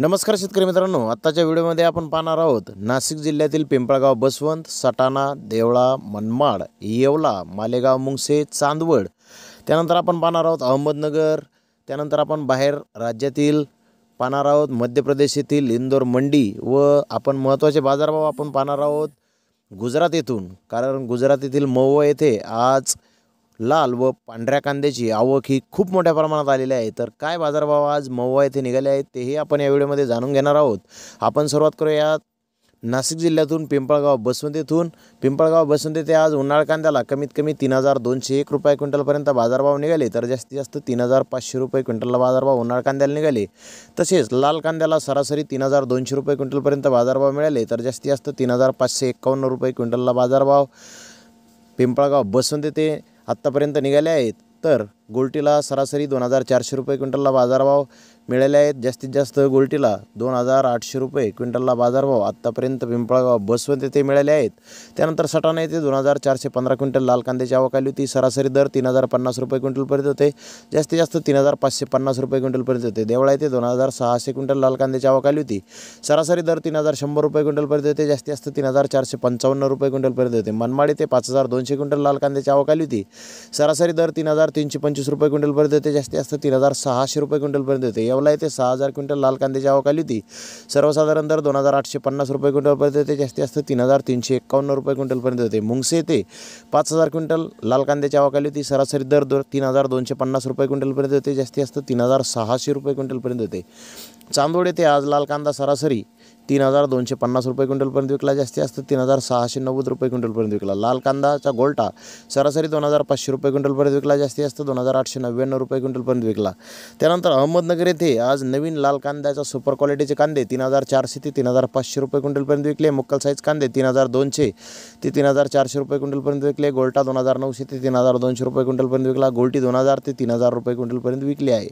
नमस्कार शेतकरी मित्रांनो आत्ताच्या व्हिडिओमध्ये आपण पाहणार आहोत नाशिक जिल्ह्यातील पिंपळगाव बसवंत सटाणा देवळा मनमाड येवला मालेगाव मुंगसे चांदवड त्यानंतर आपण पाहणार आहोत अहमदनगर त्यानंतर आपण बाहेर राज्यातील पाहणार आहोत मध्य प्रदेश येथील इंदोर मंडी व आपण महत्त्वाचे बाजारभाव आपण पाहणार आहोत गुजरात येथून कारण गुजरात येथील मऊ येथे आज लाल व पांढऱ्या कांद्याची आवक ही खूप मोठ्या प्रमाणात आलेली आहे तर काय बाजारभाव आज मऊवा येथे निघाले आहेत तेही आपण या व्हिडिओमध्ये जाणून घेणार आहोत आपण सुरुवात करूया नाशिक जिल्ह्यातून पिंपळगाव बसवंतीतून पिंपळगाव बसवंत येथे आज उन्हाळ कांद्याला कमीत कमी तीन हजार दोनशे एक रुपये क्विंटलपर्यंत बाजारभाव निघाले तर जास्तीत जास्त तीन हजार पाचशे रुपये क्विंटलला बाजारभाव उन्हाळ कांद्याला निघाले तसेच लाल कांद्याला सरासरी तीन हजार दोनशे रुपये क्विंटलपर्यंत बाजारभाव मिळाले तर जास्तीत जास्त तीन हजार पाचशे एकावन्न रुपये क्विंटलला बाजारभाव पिंपळगाव बसवंत येथे आत्तापर्यंत निघाले आहेत तर गोल्टीला सरासरी दोन हजार चारशे रुपये क्विंटलला बाजारभाव मिळाले आहेत जास्तीत जास्त गोलटीला दोन हजार आठशे रुपये क्विंटलला बाजारभाव आत्तापर्यंत पिंपळगाव बसवंत येथे मिळाले आहेत त्यानंतर सटाणा येथे दोन हजार चारशे पंधरा क्विंटल लाल कांद्याची आवक आली होती सरासरी दर तीन हजार पन्नास रुपये क्विंटलपर्यंत होते जास्तीत जास्त तीन हजार पाचशे पन्नास रुपये क्विंटलपर्यंत होते देवळा येथे दोन हजार सहाशे क्विंटल लाल कांद्याची आवक आली होती सरासरी दर तीन हजार शंभर रुपये क्विंटलपर्यंत होते जास्तीत जास्त तीन हजार चारशे पंचावन्न रुपये क्विंटलपर्यंत होते मनमाड येथे पाच हजार दोनशे क्विंटल लाल कांद्याची आवक आली होती सरासरी दर तीन हजार तीनशे पंच पंचवीस रुपये क्विंटलपर्यंत होते जास्तीत जास्त तीन हजार सहाशे रुपये क्विंटलपर्यंत होते यावला येथे सहा हजार क्विंटल लाल कांद्याची आवक आली होती सर्वसाधारण दर दोन हजार आठशे पन्नास रुपये क्विंटलपर्यंत होते जास्तीत जास्त तीन हजार तीनशे एकावन्न रुपये क्विंटलपर्यंत होते मुंगसे येते पाच हजार क्विंटल लाल कांद्याची आवक आली होती सरासरी दर दो तीन हजार दोनशे पन्नास रुपये क्विंटलपर्यंत होते जास्तीत जास्त तीन हजार सहाशे रुपये क्विंटलपर्यंत होते चांदोड येथे आज लाल कांदा सरासरी तीन हजार दोनशे पन्नास रुपये क्विंटलपर्यंत विकला जास्ती असतं तीन हजार सहाशे नव्वद रुपये क्विंटलपर्यंत विकला लाल कांदाचा गोल्टा सरासरी दोन हजार पाचशे रुपये क्विंटलपर्यंत विकला जास्ती असतं दोन हजार आठशे नव्याण्णव रुपये क्विंटलपर्यंत विकला त्यानंतर अहमदनगर येथे आज नवीन लाल कांद्याचा सुपर क्वालिटीचे कांदे तीन हजार चारशे ते तीन हजार पाचशे रुपये क्विंटलपर्यंत विकले मुक्कल साईज कांदे तीन हजार दोनशे ते तीन हजार चारशे रुपये क्विंटलपर्यंत विकले गोल्टा दोन हजार नऊशे ते तीन हजार दोनशे रुपये क्विंटलपर्यंत विकला गोल्टी दोन हजार ते तीन हजार रुपये क्विंटलपर्यंत विकली आहे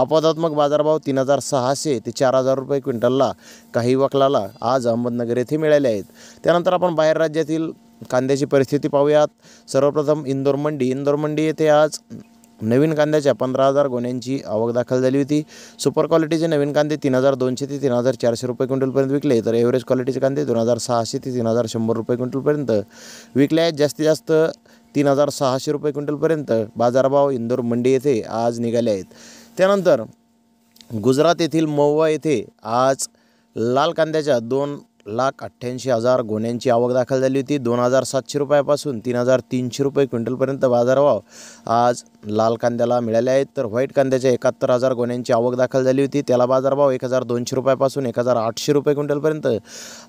अपवादात्मक बाजारभाव तीन हजार सहाशे ते चार हजार रुपये क्विंटलला काही वकलाला आज अहमदनगर येथे मिळाले आहेत त्यानंतर आपण बाहेर राज्यातील कांद्याची परिस्थिती पाहूयात सर्वप्रथम इंदोर मंडी इंदोर मंडी येथे आज नवीन कांद्याच्या पंधरा हजार गोण्यांची आवक दाखल झाली होती सुपर क्वालिटीचे नवीन कांदे तीन हजार दोनशे ते तीन हजार चारशे रुपये क्विंटलपर्यंत विकले तर एव्हरेज क्वालिटीचे कांदे दोन हजार सहाशे ते तीन हजार शंभर रुपये क्विंटलपर्यंत विकले आहेत जास्तीत जास्त तीन हजार सहाशे रुपये क्विंटलपर्यंत बाजारभाव इंदोर मंडी येथे आज निघाले आहेत त्यानंतर गुजरात येथील मौवा येथे आज लाल कांद्याच्या दोन लाख अठ्ठ्याऐंशी हजार गोण्यांची आवक दाखल झाली होती दोन हजार सातशे रुपयापासून तीन हजार तीनशे रुपये क्विंटलपर्यंत बाजारभाव आज लाल कांद्याला मिळाले आहेत तर व्हाईट कांद्याच्या एकाहत्तर हजार गोण्यांची आवक दाखल झाली होती त्याला बाजारभाव एक हजार दोनशे रुपयापासून एक हजार आठशे रुपये क्विंटलपर्यंत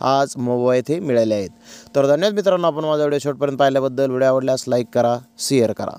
आज मोबा येथे मिळाले आहेत तर धन्यवाद मित्रांनो आपण माझा व्हिडिओ शॉटपर्यंत पाहिल्याबद्दल व्हिडिओ आवडल्यास लाईक करा शेअर करा